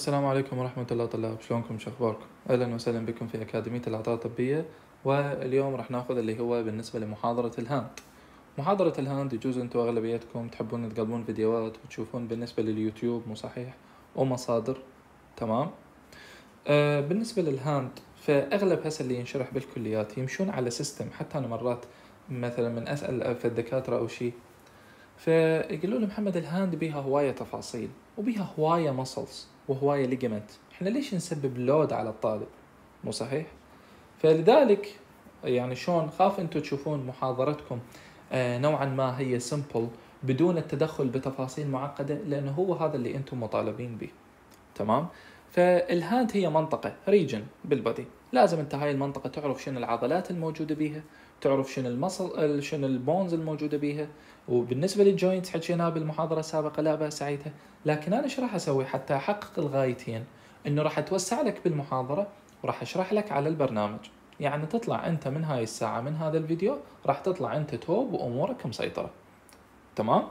السلام عليكم ورحمة الله طلاب شلونكم شو اخباركم اهلا وسهلا بكم في اكاديمية الاعطاء الطبية واليوم راح ناخذ اللي هو بالنسبة لمحاضرة الهاند محاضرة الهاند يجوز انتم اغلبيتكم تحبون تقلبون فيديوهات وتشوفون بالنسبة لليوتيوب مو صحيح ومصادر تمام آه بالنسبة للهاند فاغلب هسه اللي ينشرح بالكليات يمشون على سيستم حتى انا مرات مثلا من اسال في الدكاترة او شيء فيقولوا لي محمد الهاند بيها هواية تفاصيل وبيها هواية مصلز وهواية ليجمنت احنا ليش نسبب لود على الطالب مو صحيح فلذلك يعني شلون خاف انتم تشوفون محاضرتكم آه، نوعا ما هي سمبل بدون التدخل بتفاصيل معقده لانه هو هذا اللي انتم مطالبين به تمام فالهاند هي منطقه ريجن بالبدي لازم انت هاي المنطقه تعرف شنو العضلات الموجوده بيها تعرف شنو المصل آه، شنو البونز الموجوده بيها وبالنسبه للجوينت حكيناها بالمحاضره السابقه لا باس عيدها لكن انا ايش راح اسوي حتى احقق الغايتين انه راح اتوسع لك بالمحاضره وراح اشرح لك على البرنامج يعني تطلع انت من هاي الساعه من هذا الفيديو راح تطلع انت توب وامورك مسيطره تمام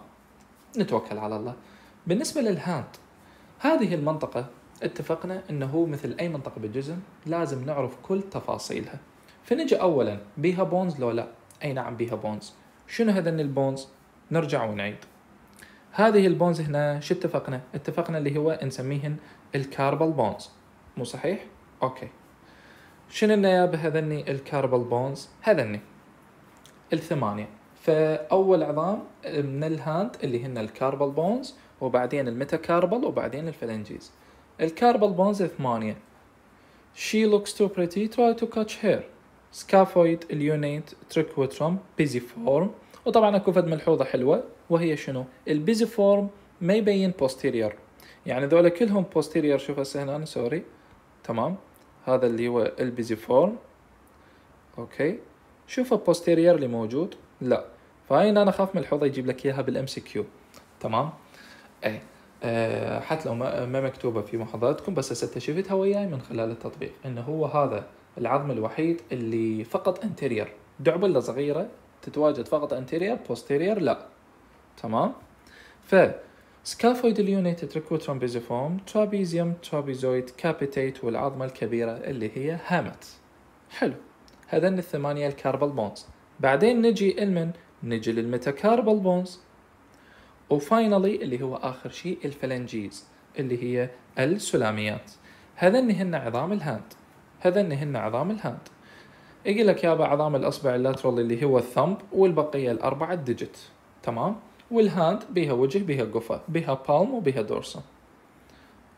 نتوكل على الله بالنسبه للهاند هذه المنطقه اتفقنا انه مثل اي منطقه بالجسم لازم نعرف كل تفاصيلها فنجي اولا بيها بونز لو لا اي نعم بيها بونز شنو هذن البونز نرجع ونعيد هذه البونز هنا شو اتفقنا؟ اتفقنا اللي هو نسميهن الكاربل بونز مو صحيح؟ اوكي شنو النيابة هذني الكاربل بونز؟ هذني الثمانية فأول عظام من الهاند اللي هن الكاربل بونز وبعدين الميتاكاربل وبعدين الفلنجيز الكاربل بونز ثمانية She looks too pretty, try to catch her Scaphoid, Leonate, Trichotrum, Pisiform وطبعا اكو فد ملحوظه حلوه وهي شنو البيزي فورم ما يبين بوستيرير يعني ذولا كلهم بوستيرير شوف هسه هنا سوري تمام هذا اللي هو البيزي فورم اوكي شوف البوستيرير اللي موجود لا فهاي انا اخاف ملحوظه يجيب لك اياها بالام سي كيو تمام اي أه حتى لو ما, مكتوبه في محاضراتكم بس هسه شفتها وياي من خلال التطبيق انه هو هذا العظم الوحيد اللي فقط انتيرير دعبله صغيره تتواجد فقط anterior posterior لا تمام ف سكافويد اليونت تركوترون بيزيفورم ترابيزيوم ترابيزويد كابيتيت والعظمة الكبيرة اللي هي هامت حلو هذن الثمانية الكاربال بونز بعدين نجي المن نجي للميتاكاربال بونز وفاينلي اللي هو آخر شيء الفلنجيز اللي هي السلاميات هذن هن عظام الهاند هذن هن عظام الهاند يقول لك يابا عظام الاصبع اللاترال اللي هو الثمب والبقيه الاربعه الديجيت تمام والهاند بها وجه بها قفا بها بالم وبها دورسا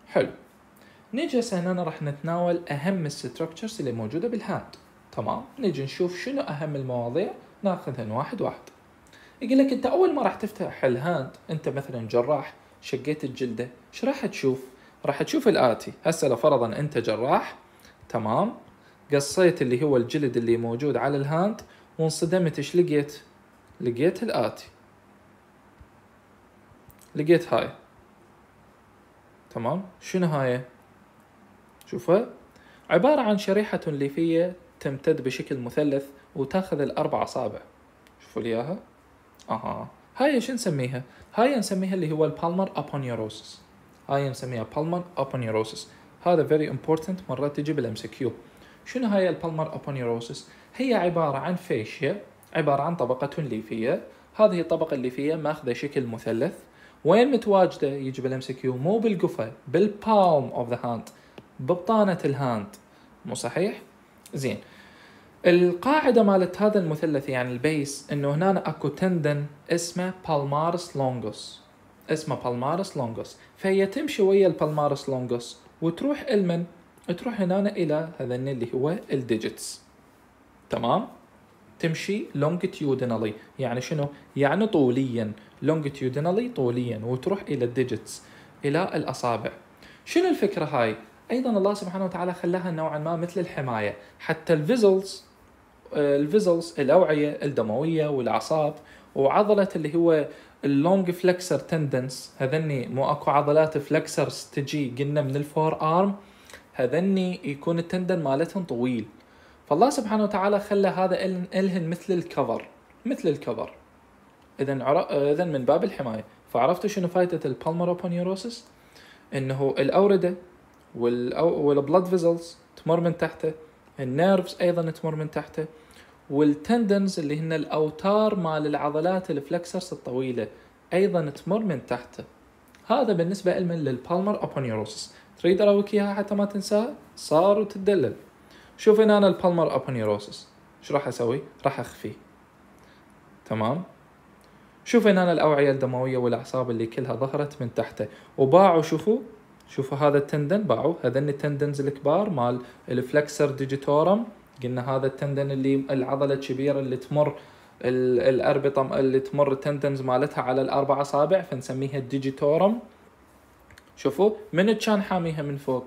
حلو نيجي هسه هنا راح نتناول اهم الستركتشرز اللي موجوده بالهاند تمام نيجي نشوف شنو اهم المواضيع ناخذهن واحد واحد يقول لك انت اول ما راح تفتح الهاند انت مثلا جراح شقيت الجلده ايش راح تشوف راح تشوف الاتي هسه لو فرضا انت جراح تمام قصيت اللي هو الجلد اللي موجود على الهاند وانصدمت ايش لقيت لقيت الآتي لقيت هاي تمام شنو هاي شوفها عبارة عن شريحة ليفية تمتد بشكل مثلث وتاخذ الأربع أصابع شوفوا لي إياها أها هاي شو نسميها هاي نسميها اللي هو البالمر أبونيوروسس هاي نسميها بالمر أبونيوروسس هذا فيري امبورتنت مرات تجي بالام سي كيو شنو هاي البالمر ابونيروسس هي عبارة عن فيشيا عبارة عن طبقة ليفية هذه الطبقة الليفية ماخذة شكل مثلث وين متواجدة يجب الام كيو مو بالقفة بالبالم اوف ذا هاند ببطانة الهاند مو صحيح؟ زين القاعدة مالت هذا المثلث يعني البيس انه هنا اكو تندن اسمه بالمارس لونجوس اسمه بالمارس لونجوس فهي تمشي ويا البالمارس لونجوس وتروح المن تروح هنا الى هذا اللي هو الديجيتس تمام تمشي longitudinally يعني شنو يعني طوليا longitudinally طوليا وتروح الى الديجيتس الى الاصابع شنو الفكره هاي ايضا الله سبحانه وتعالى خلاها نوعا ما مثل الحمايه حتى الفيزلز الفيزلز الاوعيه الدمويه والاعصاب وعضله اللي هو اللونج فلكسر تندنس هذني مو اكو عضلات فلكسرز تجي قلنا من الفور ارم هذني يكون التندن مالتهم طويل فالله سبحانه وتعالى خلى هذا الهن مثل الكفر مثل الكفر اذا اذا من باب الحمايه فعرفتوا شنو فائده البالمروبونيوروسس انه الاورده والبلد فيزلز تمر من تحته النيرفز ايضا تمر من تحته والتندنز اللي هن الاوتار مال العضلات الفلكسرز الطويله ايضا تمر من تحته هذا بالنسبه لمن للبالمر ابونيروسس تريد اراويك اياها حتى ما تنساها صار وتدلل شوف هنا انا البالمر ابونيروسس شو راح اسوي راح اخفيه تمام شوف هنا الاوعيه الدمويه والاعصاب اللي كلها ظهرت من تحته وباعوا شوفوا شوفوا هذا التندن باعوا هذا التندنز الكبار مال الفلكسر ديجيتورم قلنا هذا التندن اللي العضله الكبيره اللي تمر الاربطه اللي تمر التندنز مالتها على الاربع اصابع فنسميها الديجيتورم شوفوا من كان حاميها من فوق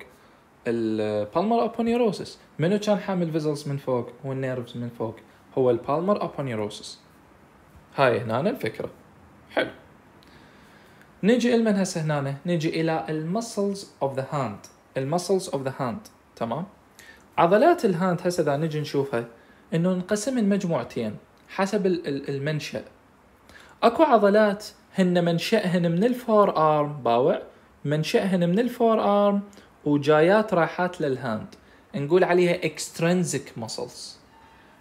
البالمر ابونيروسس منو كان حامي الفيزلز من فوق والنيرفز من فوق هو البالمر ابونيروسس هاي هنا الفكره حلو نجي لمن هسه هنا نجي الى المسلز اوف ذا هاند المسلز اوف ذا هاند تمام عضلات الهاند هسه اذا نجي نشوفها انه انقسم لمجموعتين حسب المنشا اكو عضلات هن منشأهن من الفور ارم باوع منشأهن من الفور ارم وجايات رايحات للهاند نقول عليها اكسترنزك مسلز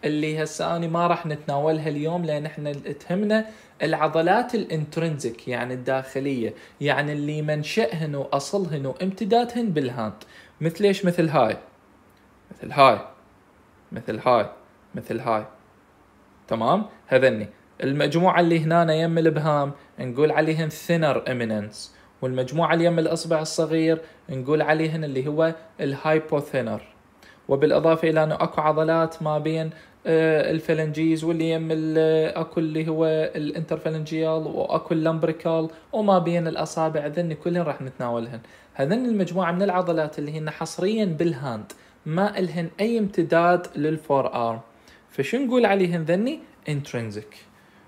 اللي هسه انا ما راح نتناولها اليوم لان احنا تهمنا العضلات الانترنزك يعني الداخليه يعني اللي منشأهن واصلهن وامتدادهن بالهاند مثل ايش مثل هاي مثل هاي مثل هاي مثل هاي تمام هذني المجموعه اللي هنا يم الابهام نقول عليهم ثينر eminence اللي اليم الأصبع الصغير نقول عليهن اللي هو الهايبوثينر وبالإضافة إلى أنه أكو عضلات ما بين آه، الفلنجيز واللي يم آه، اكو اللي هو الانترفلنجيال واكو اللمبريكال وما بين الاصابع ذن كلهن راح نتناولهن هذن المجموعه من العضلات اللي هن حصريا بالهاند ما الهن اي امتداد للفور ارم فشو نقول عليهن ذني انترنزك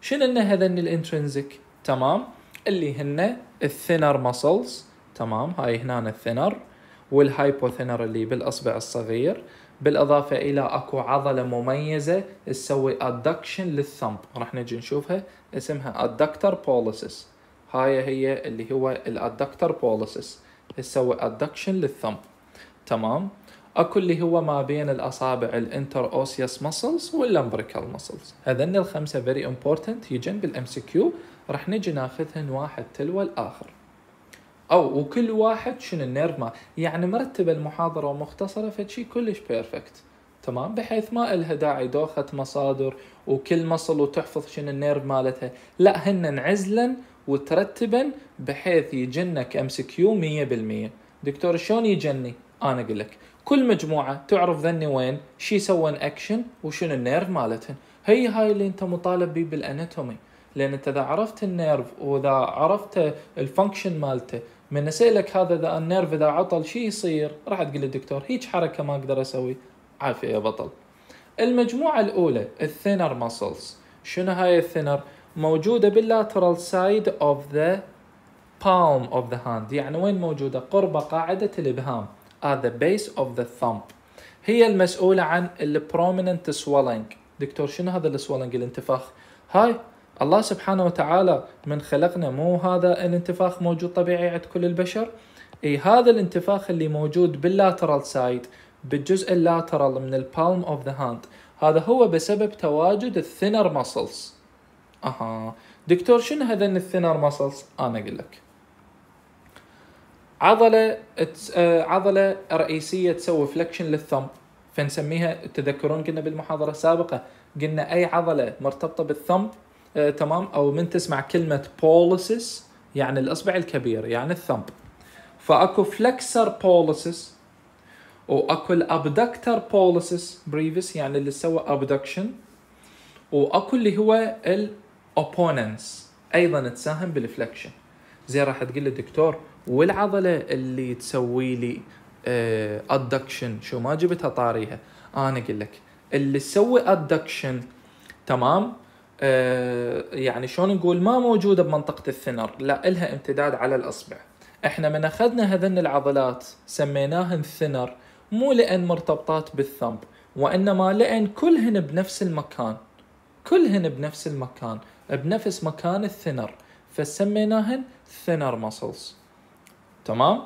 شنو هذن الانترنزك تمام اللي هن الثينر ماسلز تمام هاي هنا الثينر والهايبوثينر اللي بالاصبع الصغير بالاضافه الى اكو عضله مميزه تسوي ادكشن للثمب راح نجي نشوفها اسمها ادكتر بوليسس هاي هي اللي هو الادكتر بوليسس تسوي ادكشن للثمب تمام اكو اللي هو ما بين الاصابع الانتر اوسيوس ماسلز واللمبريكال ماسلز هذن الخمسه فيري امبورتنت يجن بالام سي كيو راح نجي ناخذهن واحد تلو الاخر او وكل واحد شنو النيرف ما يعني مرتبه المحاضره ومختصره فشي كلش بيرفكت تمام بحيث ما الها داعي دوخه مصادر وكل مصل وتحفظ شنو النيرف مالتها لا هن عزلا وترتبا بحيث يجنك ام سي كيو 100% دكتور شلون يجني انا اقول لك كل مجموعه تعرف ذني وين شي سوون اكشن وشنو النيرف مالتهن هي هاي اللي انت مطالب بيه بالاناتومي لان انت اذا عرفت النيرف واذا عرفت الفانكشن مالته من اسالك هذا اذا النيرف اذا عطل شي يصير راح تقول الدكتور هيك حركه ما اقدر اسوي عافيه يا بطل المجموعه الاولى الثينر ماسلز شنو هاي الثينر موجوده باللاترال سايد اوف ذا بالم اوف ذا هاند يعني وين موجوده قرب قاعده الابهام at the base of the thumb هي المسؤوله عن prominent swelling دكتور شنو هذا swelling الانتفاخ هاي الله سبحانه وتعالى من خلقنا مو هذا الانتفاخ موجود طبيعي عند كل البشر اي هذا الانتفاخ اللي موجود باللاترال سايد بالجزء اللاترال من البالم اوف ذا هاند هذا هو بسبب تواجد الثينر ماسلز اها دكتور شنو هذن الثينر ماسلز انا اقول لك عضله آه، عضله رئيسيه تسوي فلكشن للثمب فنسميها تذكرون قلنا بالمحاضره السابقه قلنا اي عضله مرتبطه بالثمب آه، تمام او من تسمع كلمه بوليسس يعني الاصبع الكبير يعني الثمب فاكو فلكسر بوليسس واكو الابدكتر بوليسس بريفس يعني اللي سوى ابدكشن واكو اللي هو الاوبوننس ايضا تساهم بالفلكشن زي راح تقول لي دكتور والعضله اللي تسوي لي ادكشن آه، شو ما جبتها طاريها انا اقول لك اللي تسوي ادكشن تمام آه، يعني شلون نقول ما موجوده بمنطقه الثنر لا الها امتداد على الاصبع احنا من اخذنا هذن العضلات سميناهن ثنر مو لان مرتبطات بالثمب وانما لان كلهن بنفس المكان كلهن بنفس المكان بنفس مكان الثنر فسميناهن ثنر مسلز تمام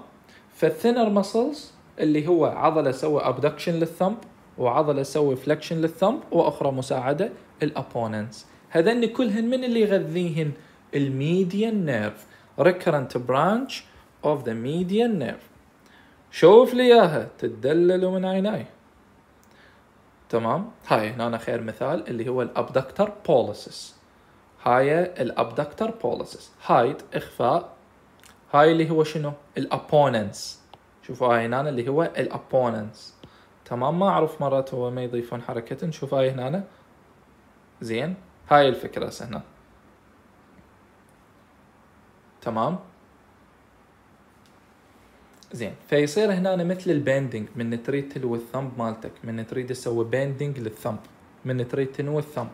فالثنر مسلز اللي هو عضله سوى ابدكشن للثمب وعضله سوى فلكشن للثمب واخرى مساعده الابوننتس هذني كلهن من اللي يغذيهن الميديان نيرف ريكرنت برانش اوف ذا ميديان nerve شوف لي اياها تدلل من عيناي تمام هاي هنا خير مثال اللي هو الابدكتر بوليسس هاي الابدكتر بوليسس هايد اخفاء هاي اللي هو شنو الابوننس شوفوا هاي هنا اللي هو الابوننس تمام ما اعرف مرات هو ما يضيفون حركه شوف هاي هنا زين هاي الفكرة هنا تمام زين فيصير هنا مثل البيندنج من تريد تلوي الثمب مالتك من تريد تسوي بيندنج للثمب من تريد تنوي الثمب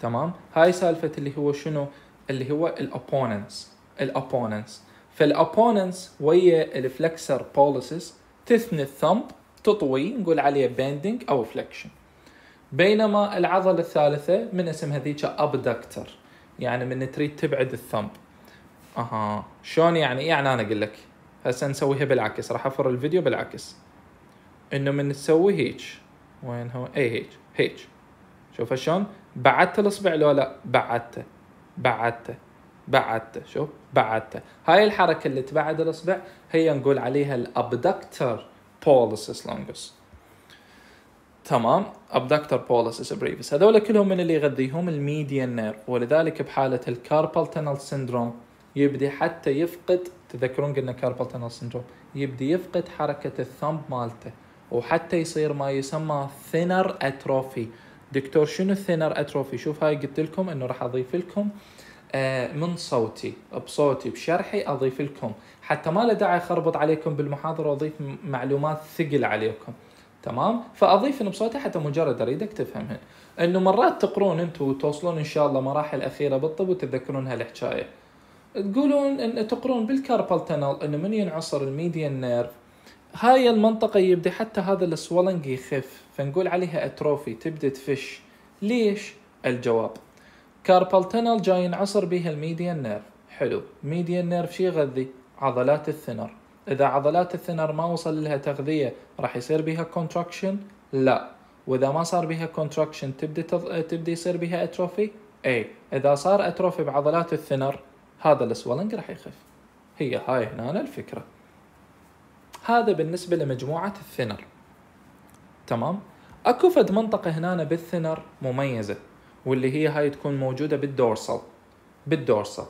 تمام هاي سالفة اللي هو شنو اللي هو الابوننس الابوننس فالابوننس ويا الفلكسر بوليسس تثني الثمب تطوي نقول عليه بيندنج او فليكشن بينما العضله الثالثه من اسمها ذيك ابدكتر يعني من تريد تبعد الثمب اها شلون يعني يعني انا اقول لك هسه نسويها بالعكس راح افر الفيديو بالعكس انه من تسوي هيج وين هو اي هيك هيك شوف شلون بعدت الاصبع لو لا بعدته بعدته بعدته شوف بعدته هاي الحركه اللي تبعد الاصبع هي نقول عليها الابدكتر بولس لونجس تمام ابدكتر بوليسس بريفس هذول كلهم من اللي يغذيهم الميديان نيرف ولذلك بحاله الكاربال تنل سندروم يبدي حتى يفقد تذكرون قلنا كاربال تنل سندروم يبدي يفقد حركه الثمب مالته وحتى يصير ما يسمى ثينر اتروفي دكتور شنو الثينر اتروفي شوف هاي قلت لكم انه راح اضيف لكم آه، من صوتي بصوتي بشرحي اضيف لكم حتى ما له داعي اخربط عليكم بالمحاضره واضيف معلومات ثقل عليكم تمام فاضيف بصوتها حتى مجرد اريدك تفهمها انه مرات تقرون انتم وتوصلون ان شاء الله مراحل اخيره بالطب وتتذكرون هالحكايه تقولون ان تقرون بالكاربال تنل انه من ينعصر الميديان نيرف هاي المنطقة يبدأ حتى هذا السولنج يخف فنقول عليها اتروفي تبدأ تفش ليش؟ الجواب كاربال تنل جاي ينعصر بها الميديان نيرف حلو ميديان نيرف شي يغذي؟ عضلات الثنر اذا عضلات الثنر ما وصل لها تغذيه راح يصير بها كونتراكشن لا واذا ما صار بها كونتراكشن تبدي تض... تبدي يصير بها اتروفي اي اذا صار اتروفي بعضلات الثنر هذا السولنج راح يخف هي هاي هنا الفكره هذا بالنسبه لمجموعه الثنر تمام اكو فد منطقه هنا بالثنر مميزه واللي هي هاي تكون موجوده بالدورسال بالدورسال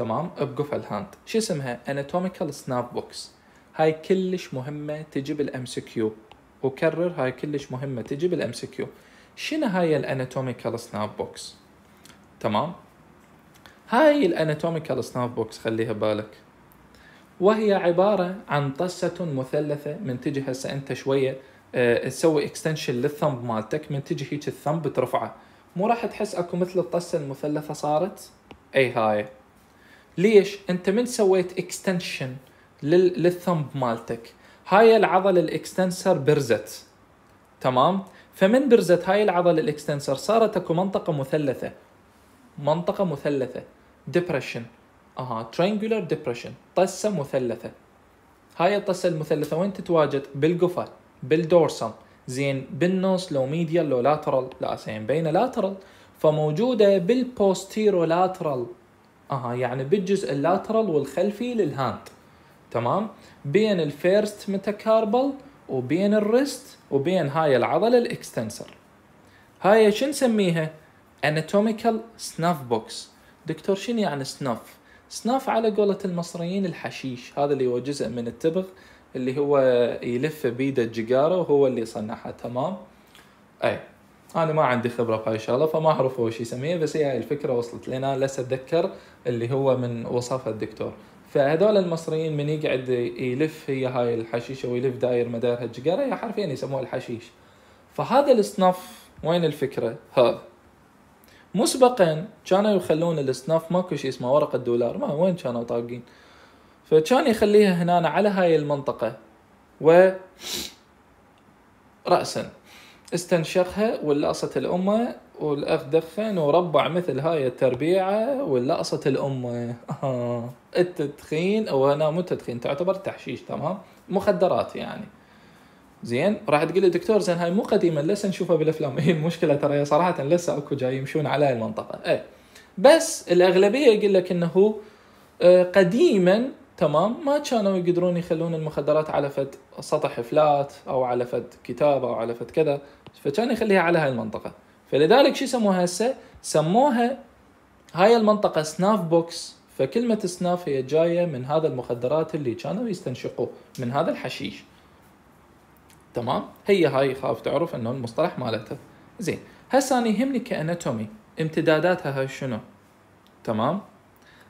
تمام بقفل الهاند شو اسمها اناتوميكال سناب بوكس هاي كلش مهمه تجي الام سي كيو وكرر هاي كلش مهمه تجي الام سي كيو شنو هاي الاناتوميكال سناب بوكس تمام هاي الاناتوميكال سناب بوكس خليها بالك وهي عبارة عن طسة مثلثة من تجي هسه انت شوية اه تسوي اكستنشن للثمب مالتك من تجي هيك الثمب ترفعه مو راح تحس اكو مثل الطسة المثلثة صارت اي هاي ليش انت من سويت اكستنشن للثمب مالتك هاي العضله الاكستنسر برزت تمام فمن برزت هاي العضله الاكستنسر صارت اكو منطقه مثلثه منطقه مثلثه ديبرشن اها ترينجولار ديبرشن طسه مثلثه هاي الطسه المثلثه وين تتواجد بالقفا بالدورسم زين بالنص لو ميديال لو لاترال لا زين بين لاترال فموجوده لاترال اها يعني بالجزء اللاترال والخلفي للهاند تمام بين الفيرست ميتاكاربل وبين الريست وبين هاي العضله الاكستنسر هاي شو نسميها اناتوميكال سناف بوكس دكتور شنو يعني سناف سناف على قولة المصريين الحشيش هذا اللي هو جزء من التبغ اللي هو يلف بيده الجيجاره وهو اللي صنعها تمام اي انا ما عندي خبره بهاي الشغله فما اعرف هو شو يسميها بس هي الفكره وصلت لنا لسه اتذكر اللي هو من وصفه الدكتور فهذول المصريين من يقعد يلف هي هاي الحشيشه ويلف داير مدار هالجقره هي حرفيا يسموها الحشيش فهذا الصنف وين الفكره هذا مسبقا كانوا يخلون الصنف ماكو شيء اسمه ورقه دولار ما وين كانوا طاقين فكان يخليها هنا على هاي المنطقه و راسا استنشقها ولاصت الامه والاخ دخن وربع مثل هاي التربيعه ولقصت الامه آه. التدخين او انا مو تدخين تعتبر تحشيش تمام مخدرات يعني زين راح تقول لي دكتور زين هاي مو قديمه لسه نشوفها بالافلام هي إيه، المشكله ترى هي صراحه لسه اكو جاي يمشون على هاي المنطقه اي بس الاغلبيه يقول لك انه آه، قديما تمام ما كانوا يقدرون يخلون المخدرات على فد سطح فلات او على فد كتاب او على فد كذا فكان يخليها على هاي المنطقه فلذلك شو سموها هسه؟ سموها هاي المنطقة سناف بوكس فكلمة سناف هي جاية من هذا المخدرات اللي كانوا يستنشقوه من هذا الحشيش تمام هي هاي خاف تعرف انه المصطلح مالتها زين هسه انا يهمني كاناتومي امتداداتها هاي شنو تمام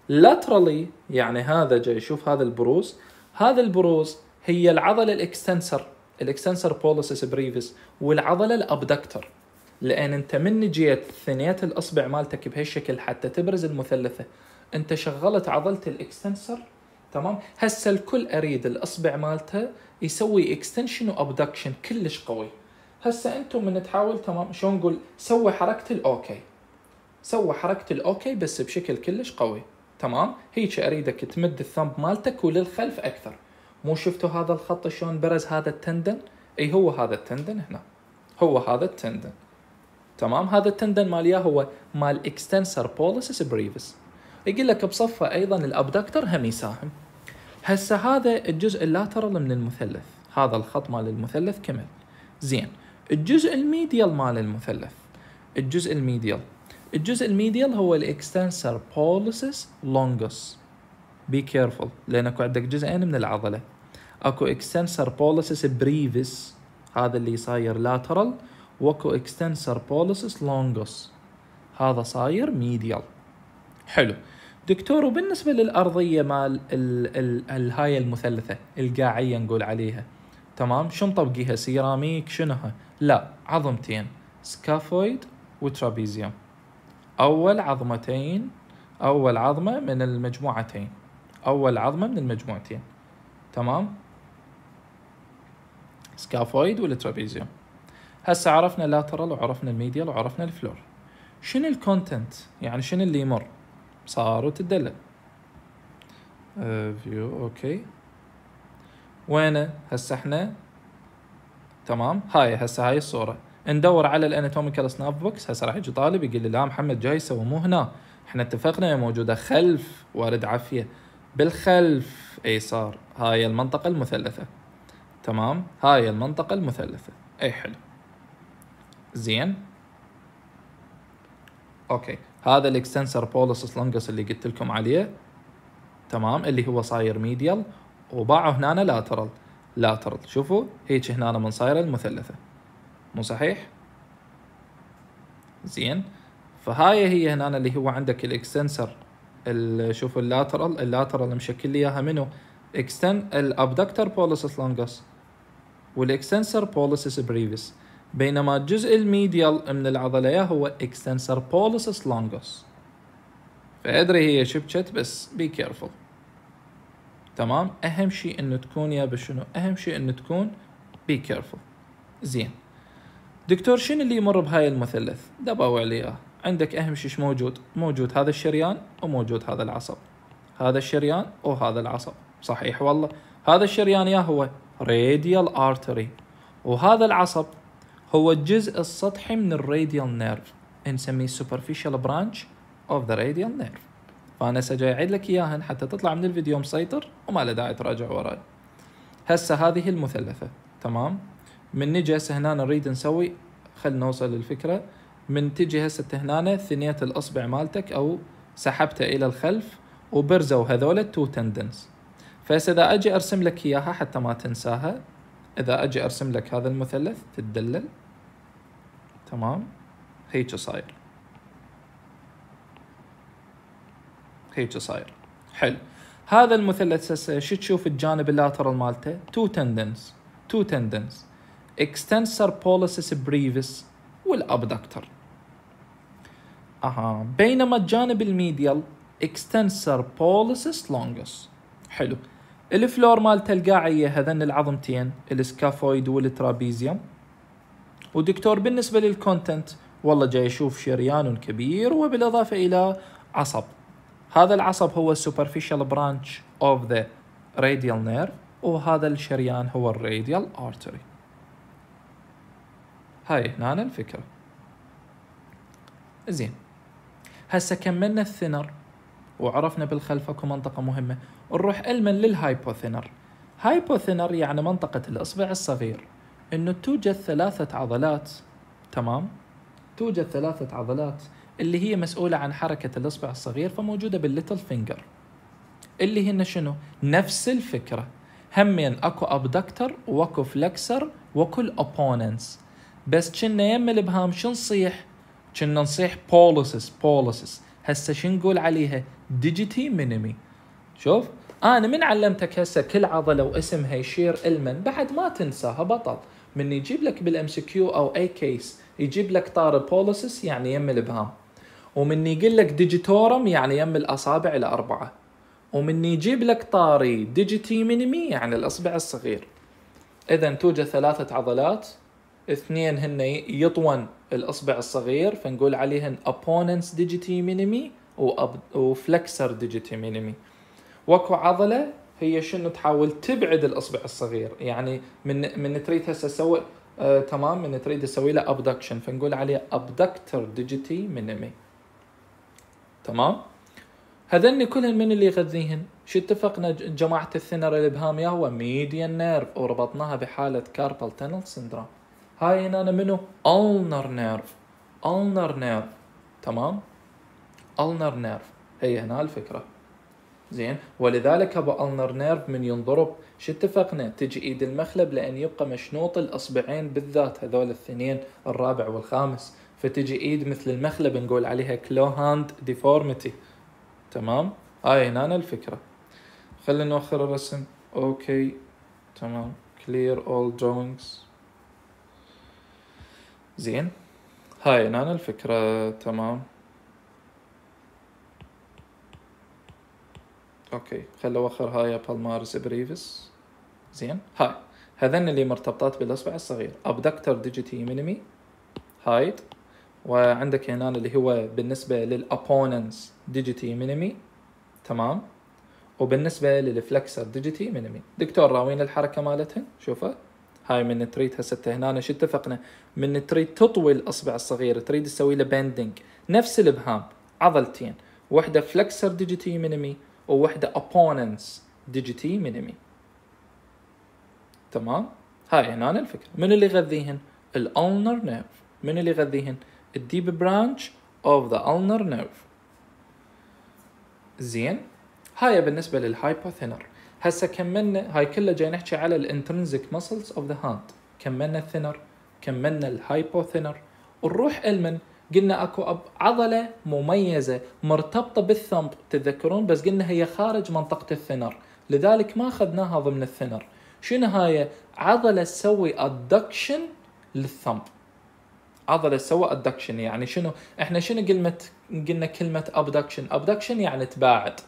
لاترالي يعني هذا جاي يشوف هذا البروز هذا البروز هي العضله الاكستنسر الاكستنسر بوليسس بريفس والعضله الابدكتر لان انت من جيت ثنيت الاصبع مالتك بهالشكل حتى تبرز المثلثه انت شغلت عضله الاكستنسر تمام هسه الكل اريد الاصبع مالته يسوي اكستنشن وابدكشن كلش قوي هسه انتم من تحاول تمام شلون نقول سوي حركه الاوكي سوى حركه الاوكي بس بشكل كلش قوي تمام هيك اريدك تمد الثمب مالتك وللخلف اكثر مو شفتوا هذا الخط شلون برز هذا التندن اي هو هذا التندن هنا هو هذا التندن تمام هذا التندن مال ياه هو مال اكستنسر بوليسس بريفس يقول لك بصفه ايضا الابدكتر هم يساهم هسه هذا الجزء اللاترال من المثلث هذا الخط مال المثلث كمل زين الجزء الميديال مال المثلث الجزء الميديال الجزء الميديال هو الاكستنسر بوليسس لونجس بي كيرفول لان اكو عندك جزئين من العضله اكو اكستنسر بوليسس بريفس هذا اللي صاير لاترال وكو اكستنسر بولسس لونجوس هذا صاير ميديال حلو دكتور وبالنسبة للأرضية مال الهاي المثلثة القاعية نقول عليها تمام شو نطبقيها سيراميك شنوها لا عظمتين سكافويد وترابيزيوم أول عظمتين أول عظمة من المجموعتين أول عظمة من المجموعتين تمام سكافويد والترابيزيوم هسه عرفنا اللاترال وعرفنا الميديال وعرفنا الفلور شنو الكونتنت يعني شنو اللي يمر صار وتدلل آه فيو اوكي وينه هسه احنا تمام هاي هسه هاي الصوره ندور على الاناتوميكال سناب بوكس هسه راح يجي طالب يقول لي لا محمد جاي يسوي مو هنا احنا اتفقنا هي موجوده خلف وارد عافيه بالخلف ايسار هاي المنطقه المثلثه تمام هاي المنطقه المثلثه اي حلو زين اوكي هذا الاكستنسر بولس لونجس اللي قلت لكم عليه تمام اللي هو صاير ميديال وباعه هنا لاترال لاترال شوفوا هيك هنا من صايره المثلثه مو صحيح زين فهاي هي هنا اللي هو عندك الاكستنسر شوفوا اللاترال اللاترال مشكل لي اياها منو اكستن الابدكتر بولس لونجس والاكستنسر بوليسس بريفيس بينما الجزء الميديال من يا هو extensor pollicis longus فأدري هي شبكت بس بي كيرفul تمام أهم شيء إنه تكون يا بشنو أهم شيء إنه تكون بي كيرفول زين دكتور شنو اللي يمر بهاي المثلث دباوع عليها عندك أهم شيء موجود موجود هذا الشريان وموجود هذا العصب هذا الشريان وهذا العصب صحيح والله هذا الشريان يا هو radial artery وهذا العصب هو الجزء السطحي من الراديال نيرف نسميه superficial branch of the radial nerve فانا هسه جاي اعيد لك اياهن حتى تطلع من الفيديو مسيطر وما له داعي تراجع وراي هسه هذه المثلثه تمام من نجي هسه هنا نريد نسوي خلينا نوصل للفكره من تجي هسه هنا ثنيه الاصبع مالتك او سحبته الى الخلف وبرزوا هذول التو تندنس فهسه اذا اجي ارسم لك اياها حتى ما تنساها اذا اجي ارسم لك هذا المثلث تتدلل تمام هيك صاير هيك صاير حلو هذا المثلث هسه شو تشوف الجانب اللاترال مالته تو تندنس تو تندنس اكستنسر بوليسس بريفس والابدكتر اها بينما الجانب الميديال اكستنسر بوليسس لونجس حلو الفلور مالته القاعيه هذن العظمتين السكافويد والترابيزيوم ودكتور بالنسبة للكونتنت والله جاي يشوف شريان كبير وبالإضافة إلى عصب هذا العصب هو superficial branch of the radial nerve وهذا الشريان هو radial artery هاي هنا الفكرة زين هسه كملنا الثنر وعرفنا بالخلف اكو منطقة مهمة نروح ألمن للهايبوثنر هايبوثنر يعني منطقة الإصبع الصغير انه توجد ثلاثه عضلات تمام توجد ثلاثه عضلات اللي هي مسؤوله عن حركه الاصبع الصغير فموجوده بالليتل فينجر اللي هن شنو نفس الفكره همين اكو ابدكتر واكو فلكسر واكو الابوننس بس كنا يم الابهام شو نصيح كنا نصيح بولسس بولسس هسه شو نقول عليها ديجيتي مينيمي شوف انا من علمتك هسه كل عضله واسمها يشير المن بعد ما تنساها بطل من يجيب لك بالام سي كيو او اي كيس يجيب لك طار بوليسس يعني يم الابهام ومن يقول لك ديجيتورم يعني يم الاصابع الاربعه ومن يجيب لك طاري ديجيتي مينيمي يعني الاصبع الصغير اذا توجد ثلاثه عضلات اثنين هن يطون الاصبع الصغير فنقول عليهن opponents ديجيتي مينيمي وفلكسر ديجيتي مينيمي واكو عضله هي شنو تحاول تبعد الاصبع الصغير يعني من من تريد هسه اسوي آه تمام من تريد اسوي له ابدكشن فنقول عليه ابدكتر ديجيتي منمي تمام هذني كلهن من اللي يغذيهن شو اتفقنا جماعة الثنر الابهام هو ميديان نيرف وربطناها بحالة كاربل تنل سندروم هاي هنا أنا منو ألنر نيرف ألنر نيرف تمام ألنر نيرف هي هنا الفكرة زين ولذلك ابو النر نيرف من ينضرب شو اتفقنا تجي ايد المخلب لان يبقى مشنوط الاصبعين بالذات هذول الاثنين الرابع والخامس فتجي ايد مثل المخلب نقول عليها كلو هاند ديفورميتي تمام هاي آه هنا الفكره خلينا نوخر الرسم اوكي تمام كلير اول drawings زين هاي هنا الفكره تمام اوكي خلوا اوخر هاي بالمارس بريفس زين هاي هذن اللي مرتبطات بالاصبع الصغير ابدكتر ديجيتي مينيمي هايد وعندك هنا اللي هو بالنسبه للابوننس ديجيتي مينيمي تمام وبالنسبه للفلكسر ديجيتي مينيمي دكتور راوين الحركه مالتهن شوفها هاي من تريد هسه هنا شو اتفقنا من تريد تطوي الاصبع الصغير تريد تسوي له بندنج نفس الابهام عضلتين واحده فلكسر ديجيتي مينيمي ووحده opponents ديجيتي e مينيمي e. تمام هاي هنا الفكره من اللي يغذيهن الالنر نيرف من اللي يغذيهن الديب برانش اوف ذا النر نيرف زين هاي بالنسبه للهايبوثينر هسه كملنا هاي كلها جاي نحكي على الانترنزك مسلز اوف ذا هاند كملنا الثينر كملنا الهايبوثينر ونروح المن قلنا اكو عضله مميزه مرتبطه بالثمب تتذكرون بس قلنا هي خارج منطقه الثنر لذلك ما اخذناها ضمن الثنر شنو هاي عضله تسوي ادكشن للثمب عضله تسوي ادكشن يعني شنو احنا شنو قلنا قلنا كلمه ابدكشن ابدكشن يعني تباعد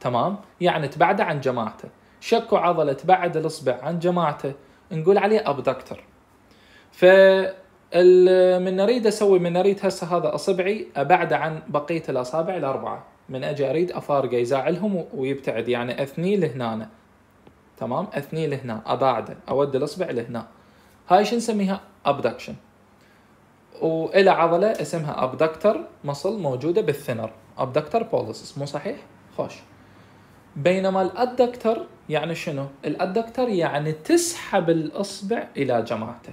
تمام يعني تبعده عن جماعته شكو عضله تبعد الاصبع عن جماعته نقول عليه ابدكتر ف من اريد اسوي من اريد هسه هذا اصبعي ابعده عن بقيه الاصابع الاربعه من اجي اريد افارقه يزعلهم ويبتعد يعني اثني لهنا تمام اثني لهنا اباعده اودي الاصبع لهنا هاي شو نسميها ابدكشن والى عضله اسمها ابدكتر مصل موجوده بالثنر ابدكتر بولسس مو صحيح خوش بينما الادكتر يعني شنو الادكتر يعني تسحب الاصبع الى جماعته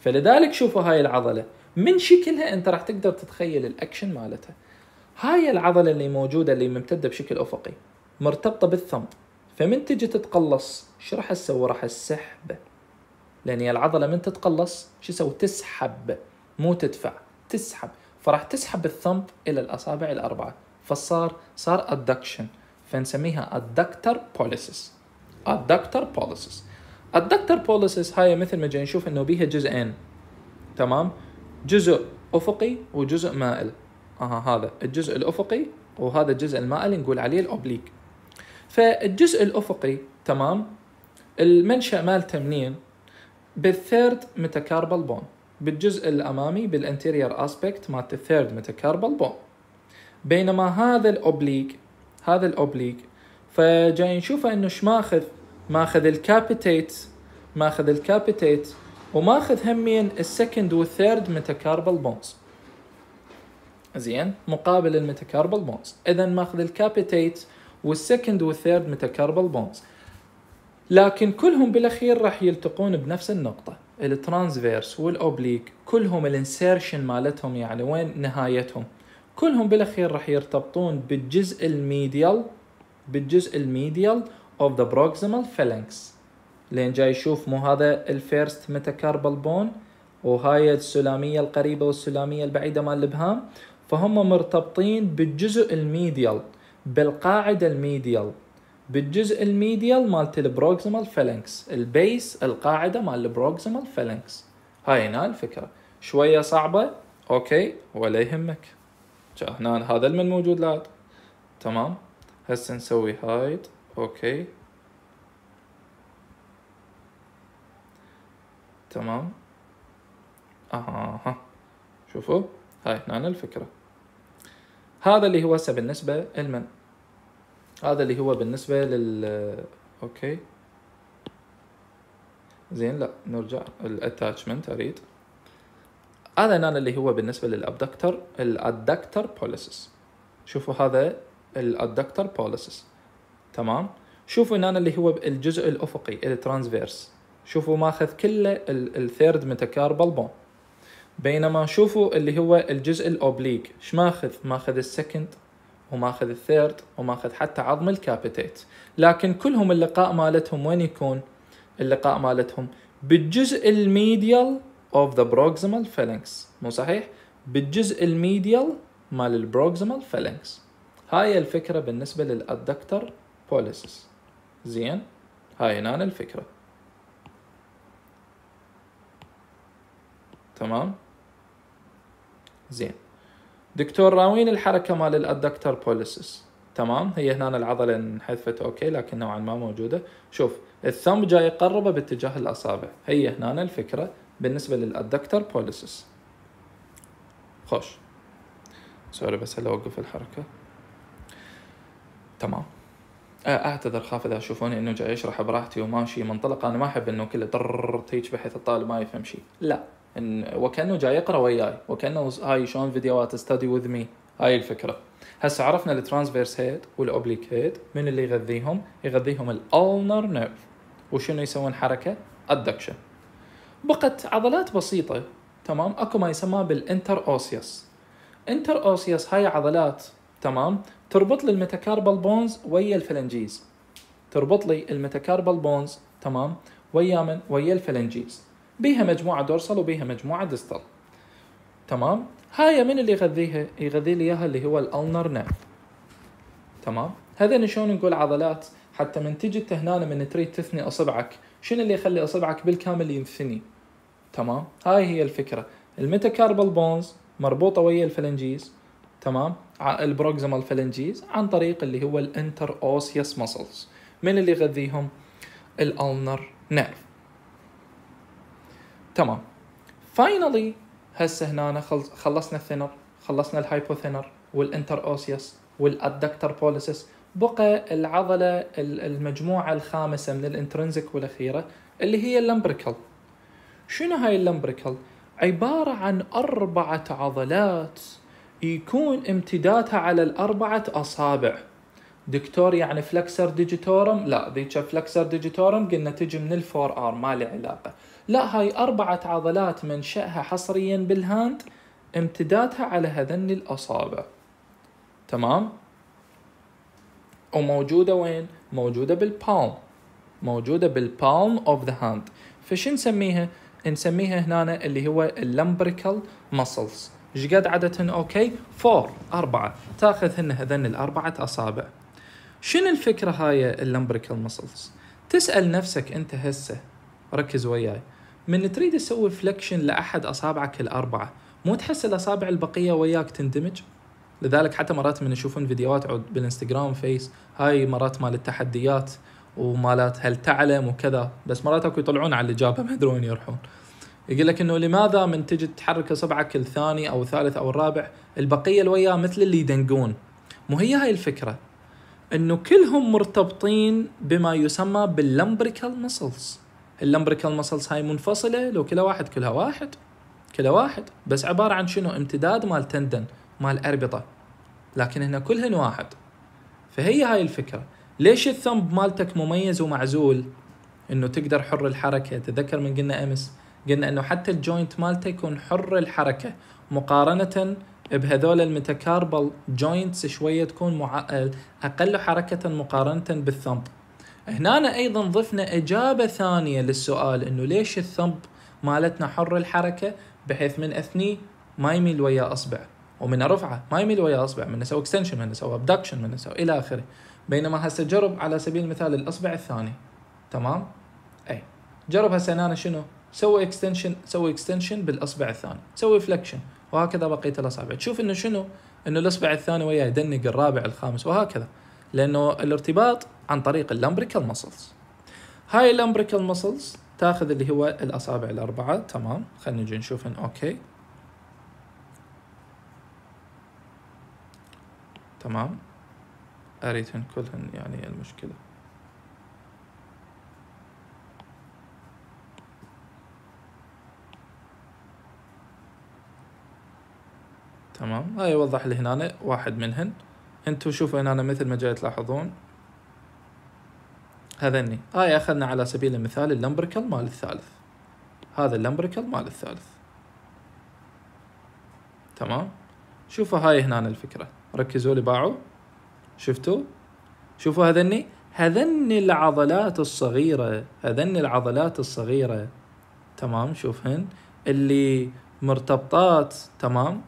فلذلك شوفوا هاي العضله من شكلها انت راح تقدر تتخيل الاكشن مالتها هاي العضله اللي موجوده اللي ممتده بشكل افقي مرتبطه بالثمب فمن تجي تتقلص شو راح تسوي راح تسحب لان العضله من تتقلص شو تسوي تسحب مو تدفع تسحب فراح تسحب الثمب الى الاصابع الاربعه فصار صار ادكشن فنسميها ادكتر بوليسيس ادكتر بوليسيس الدكتور بوليسس هاي مثل ما جاي نشوف انه بيها جزئين تمام جزء افقي وجزء مائل اها هذا الجزء الافقي وهذا الجزء المائل نقول عليه الاوبليك فالجزء الافقي تمام المنشا مالته منين بالثيرد ميتاكاربال بون بالجزء الامامي بالانتيرير اسبكت مالت الثيرد ميتاكاربال بون بينما هذا الاوبليك هذا الاوبليك فجاي نشوفه انه شماخذ ماخذ الكابيتيت ماخذ الكابيتيت وماخذ همين السكند والثيرد ميتاكاربال بونز زين مقابل الميتاكاربال بونز اذا ماخذ الكابيتيت والسكند والثيرد ميتاكاربال بونز لكن كلهم بالاخير راح يلتقون بنفس النقطه الترانسفيرس والاوبليك كلهم الانسيرشن مالتهم يعني وين نهايتهم كلهم بالاخير راح يرتبطون بالجزء الميديال بالجزء الميديال of the proximal phalanx لين جاي يشوف مو هذا الفيرست ميتاكاربال بون وهاي السلامية القريبة والسلامية البعيدة مال الإبهام فهم مرتبطين بالجزء الميديال بالقاعدة الميديال بالجزء الميديال مالت البروكسيمال فالانكس البيس القاعدة مال البروكسيمال فالانكس هاي هنا الفكرة شوية صعبة اوكي ولا يهمك هنا هذا المن موجود لا تمام هسه نسوي هايد اوكي تمام اها آه. شوفوا هاي هنا الفكرة هذا اللي هو هسه بالنسبة لمن هذا اللي هو بالنسبة لل اوكي زين لا نرجع الاتاتشمنت اريد هذا هنا اللي هو بالنسبة للابدكتر الادكتر بوليسس شوفوا هذا الادكتر بوليسس تمام شوفوا هنا اللي هو الجزء الافقي الترانسفيرس شوفوا ماخذ كله الثيرد متكاربل بون بينما شوفوا اللي هو الجزء الاوبليك ايش ماخذ ماخذ السكند وماخذ الثيرد وماخذ حتى عظم الكابيتيت لكن كلهم اللقاء مالتهم وين يكون اللقاء مالتهم بالجزء الميديال اوف ذا بروكسيمال فالانكس مو صحيح بالجزء الميديال مال البروكسيمال فالانكس هاي الفكره بالنسبه للادكتر بوليسس زين هاي هنا الفكرة تمام زين دكتور راوين الحركة مال الادكتر بوليسس تمام هي هنا العضلة انحذفت اوكي لكن نوعا ما موجودة شوف الثمب جاي يقربه باتجاه الاصابع هي هنا الفكرة بالنسبة للادكتر بوليسس خوش سوري بس هلا اوقف الحركة تمام اعتذر خاف اذا شوفوني انه جاي اشرح براحتي وماشي منطلق انا ما احب انه كله در تيج بحيث الطالب ما يفهم شيء لا إن وكانه جاي يقرا وياي وكانه هاي شلون فيديوهات ستدي وذ مي هاي الفكره هسه عرفنا الترانسفيرس هيد والاوبليك هيد من اللي يغذيهم يغذيهم الالنر نيرف وشنو يسوون حركه ادكشن بقت عضلات بسيطه تمام اكو ما يسمى بالانتر اوسيوس انتر اوسيوس هاي عضلات تمام تربط لي الميتاكاربال بونز ويا الفلنجيز تربط لي الميتاكاربال بونز تمام ويا من ويا الفلنجيز بيها مجموعه دورسال وبيها مجموعه ديستال تمام هاي من اللي يغذيها يغذي لي اياها اللي هو الالنر نيرف تمام هذا شلون نقول عضلات حتى من تجي هنا من تريد تثني اصبعك شنو اللي يخلي اصبعك بالكامل ينثني تمام هاي هي الفكره الميتاكاربال بونز مربوطه ويا الفلنجيز تمام البروكسيمال فالنجيز عن طريق اللي هو الانتر اوسيوس مسلز من اللي يغذيهم الالنر نيرف تمام فاينلي هسه هنا خلصنا الثنر خلصنا الهايبوثنر والانتر اوسيوس والادكتر بوليسس بقى العضله المجموعه الخامسه من الانترنزك والاخيره اللي هي اللمبريكل شنو هاي اللمبريكل عباره عن اربعه عضلات يكون امتدادها على الأربعة أصابع دكتور يعني فلكسر ديجيتورم لا ذيك فلكسر ديجيتورم قلنا تجي من الفور ارم ما له علاقة لا هاي أربعة عضلات منشأها حصريا بالهاند امتدادها على هذن الأصابع تمام وموجودة وين موجودة بالبالم موجودة بالبالم اوف ذا هاند فشو نسميها نسميها هنا اللي هو اللمبريكال muscles ايش قد عددهن اوكي؟ 4 أربعة تاخذهن هذن الأربعة أصابع شنو الفكرة هاي اللمبريكال مسلز؟ تسأل نفسك أنت هسه ركز وياي من تريد تسوي فلكشن لأحد أصابعك الأربعة مو تحس الأصابع البقية وياك تندمج؟ لذلك حتى مرات من يشوفون فيديوهات عود بالانستغرام فيس هاي مرات مال التحديات ومالات هل تعلم وكذا بس مرات اكو يطلعون على الاجابه ما يدرون يروحون يقول لك انه لماذا من تجي تحرك اصبعك الثاني او الثالث او الرابع البقيه اللي وياه مثل اللي يدنقون مو هي هاي الفكره انه كلهم مرتبطين بما يسمى باللمبريكال مسلز اللمبريكال مسلز هاي منفصله لو كلا واحد كلها واحد كلا واحد بس عباره عن شنو امتداد مال تندن مال اربطه لكن هنا كلهن واحد فهي هاي الفكره ليش الثمب مالتك مميز ومعزول انه تقدر حر الحركه تذكر من قلنا امس قلنا انه حتى الجوينت مالته يكون حر الحركه مقارنه بهذول المتكاربل جوينتس شويه تكون مع... اقل حركه مقارنه بالثمب هنا ايضا ضفنا اجابه ثانيه للسؤال انه ليش الثمب مالتنا حر الحركه بحيث من اثني ما يميل ويا اصبع ومن ارفعه ما يميل ويا اصبع من اسوي اكستنشن من اسوي ابدكشن من اسوي الى اخره بينما هسه جرب على سبيل المثال الاصبع الثاني تمام اي جرب هسه انا شنو سوي اكستنشن سوي اكستنشن بالاصبع الثاني سوي فلكشن وهكذا بقيه الاصابع تشوف انه شنو انه الاصبع الثاني وياه يدنق الرابع الخامس وهكذا لانه الارتباط عن طريق اللامبريكال ماسلز هاي اللامبريكال ماسلز تاخذ اللي هو الاصابع الاربعه تمام خلينا نجي نشوف إن اوكي تمام ان كلهن يعني المشكله تمام هاي يوضح لي هنا واحد منهن انتو شوفوا هنا مثل ما جاي تلاحظون هذني هاي اخذنا على سبيل المثال اللمبركل مال الثالث هذا اللمبركل مال الثالث تمام شوفوا هاي هنا الفكرة ركزوا لي باعوا شفتوا شوفوا هذني العضلات الصغيرة هذني العضلات الصغيرة تمام شوفهن اللي مرتبطات تمام